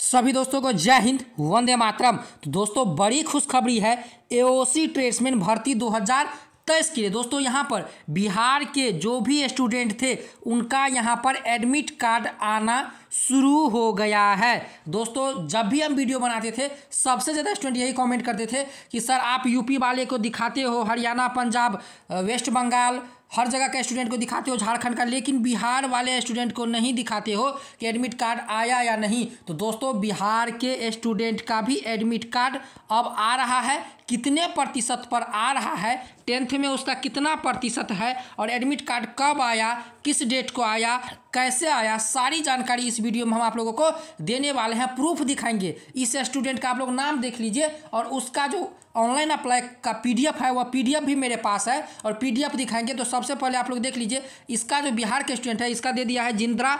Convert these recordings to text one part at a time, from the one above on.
सभी दोस्तों को जय हिंद वंदे मातरम तो दोस्तों बड़ी खुशखबरी है एओसी ट्रेड्समैन भर्ती 2023 के लिए दोस्तों यहाँ पर बिहार के जो भी स्टूडेंट थे उनका यहाँ पर एडमिट कार्ड आना शुरू हो गया है दोस्तों जब भी हम वीडियो बनाते थे सबसे ज़्यादा स्टूडेंट यही कमेंट करते थे कि सर आप यूपी वाले को दिखाते हो हरियाणा पंजाब वेस्ट बंगाल हर जगह के स्टूडेंट को दिखाते हो झारखंड का लेकिन बिहार वाले स्टूडेंट को नहीं दिखाते हो कि एडमिट कार्ड आया या नहीं तो दोस्तों बिहार के स्टूडेंट का भी एडमिट कार्ड अब आ रहा है कितने प्रतिशत पर आ रहा है टेंथ में उसका कितना प्रतिशत है और एडमिट कार्ड कब आया किस डेट को आया कैसे आया सारी जानकारी इस वीडियो में हम आप लोगों को देने वाले हैं प्रूफ दिखाएंगे इस स्टूडेंट का आप लोग नाम देख लीजिए और उसका जो ऑनलाइन अप्लाई का पीडीएफ है वह पीडीएफ भी मेरे पास है और पीडीएफ दिखाएंगे तो सबसे पहले आप लोग देख लीजिए इसका जो बिहार के स्टूडेंट है इसका दे दिया है जिंद्रा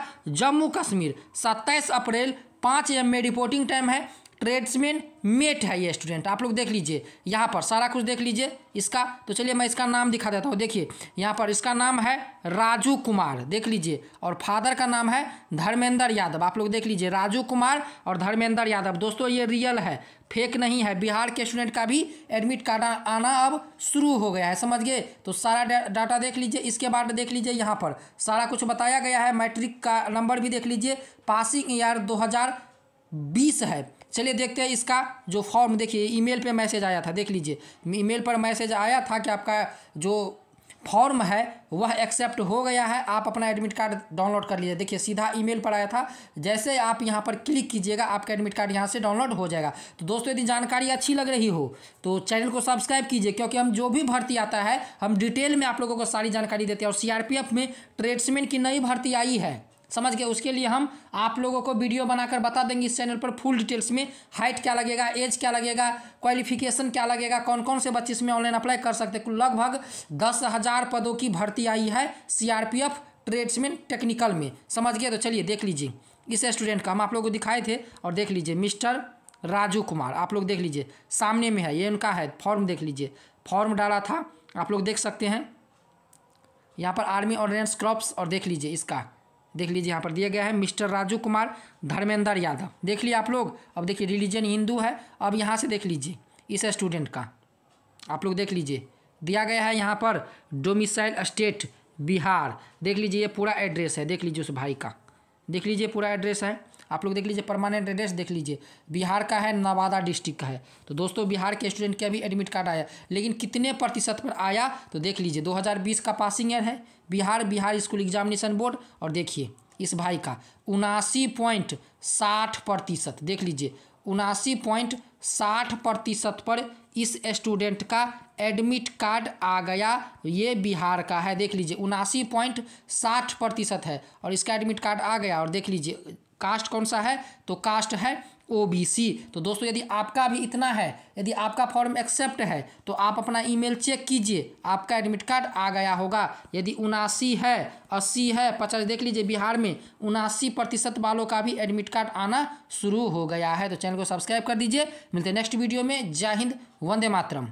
जम्मू कश्मीर सत्ताईस अप्रैल पाँच एम में रिपोर्टिंग टाइम है ट्रेड्समैन मेट है ये स्टूडेंट आप लोग देख लीजिए यहाँ पर सारा कुछ देख लीजिए इसका तो चलिए मैं इसका नाम दिखा देता हूँ देखिए यहाँ पर इसका नाम है राजू कुमार देख लीजिए और फादर का नाम है धर्मेंद्र यादव आप लोग देख लीजिए राजू कुमार और धर्मेंद्र यादव दोस्तों ये रियल है फेक नहीं है बिहार के स्टूडेंट का भी एडमिट कार्ड आना अब शुरू हो गया है समझ गए तो सारा डाटा देख लीजिए इसके बाद देख लीजिए यहाँ पर सारा कुछ बताया गया है मैट्रिक का नंबर भी देख लीजिए पासिंग ईयर बीस है चलिए देखते हैं इसका जो फॉर्म देखिए ईमेल पे मैसेज आया था देख लीजिए ईमेल पर मैसेज आया था कि आपका जो फॉर्म है वह एक्सेप्ट हो गया है आप अपना एडमिट कार्ड डाउनलोड कर लीजिए देखिए सीधा ईमेल पर आया था जैसे आप यहाँ पर क्लिक कीजिएगा आपका एडमिट कार्ड यहाँ से डाउनलोड हो जाएगा तो दोस्तों यदि जानकारी अच्छी लग रही हो तो चैनल को सब्सक्राइब कीजिए क्योंकि हम जो भी भर्ती आता है हम डिटेल में आप लोगों को सारी जानकारी देते हैं और सी में ट्रेड्समैन की नई भर्ती आई है समझ गए उसके लिए हम आप लोगों को वीडियो बनाकर बता देंगे इस चैनल पर फुल डिटेल्स में हाइट क्या लगेगा एज क्या लगेगा क्वालिफिकेशन क्या लगेगा कौन कौन से बच्चे इसमें ऑनलाइन अप्लाई कर सकते हैं लगभग दस हज़ार पदों की भर्ती आई है सीआरपीएफ ट्रेड्समैन टेक्निकल में समझ गए तो चलिए देख लीजिए इस स्टूडेंट का हम आप लोग को दिखाए थे और देख लीजिए मिस्टर राजू कुमार आप लोग देख लीजिए सामने में है ये उनका है फॉर्म देख लीजिए फॉर्म डाला था आप लोग देख सकते हैं यहाँ पर आर्मी ऑर्डिनेंस क्रॉप्स और देख लीजिए इसका देख लीजिए यहाँ पर दिया गया है मिस्टर राजू कुमार धर्मेंद्र यादव देख लिए आप लोग अब देखिए रिलीजन हिंदू है अब यहाँ से देख लीजिए इस स्टूडेंट का आप लोग देख लीजिए दिया गया है यहाँ पर डोमिसाइल स्टेट बिहार देख लीजिए ये पूरा एड्रेस है देख लीजिए उस भाई का देख लीजिए पूरा एड्रेस है आप लोग देख लीजिए परमानेंट एड्रेस देख लीजिए बिहार का है नवादा डिस्ट्रिक्ट का है तो दोस्तों बिहार के स्टूडेंट का भी एडमिट कार्ड आया लेकिन कितने प्रतिशत पर आया तो देख लीजिए 2020 का पासिंग ईयर है Bihar Bihar school examination board और देखिए इस भाई का उनासी पॉइंट साठ प्रतिशत देख लीजिए उनासी पॉइंट साठ प्रतिशत पर इस स्टूडेंट का एडमिट कार्ड आ गया तो ये बिहार का है देख लीजिए उनासी पॉइंट साठ प्रतिशत है और इसका एडमिट कार्ड आ गया और देख लीजिए कास्ट कौन सा है तो कास्ट है ओबीसी तो दोस्तों यदि आपका भी इतना है यदि आपका फॉर्म एक्सेप्ट है तो आप अपना ईमेल चेक कीजिए आपका एडमिट कार्ड आ गया होगा यदि उनासी है अस्सी है पचास देख लीजिए बिहार में उनासी प्रतिशत वालों का भी एडमिट कार्ड आना शुरू हो गया है तो चैनल को सब्सक्राइब कर दीजिए मिलते हैं नेक्स्ट वीडियो में जय हिंद वंदे मातरम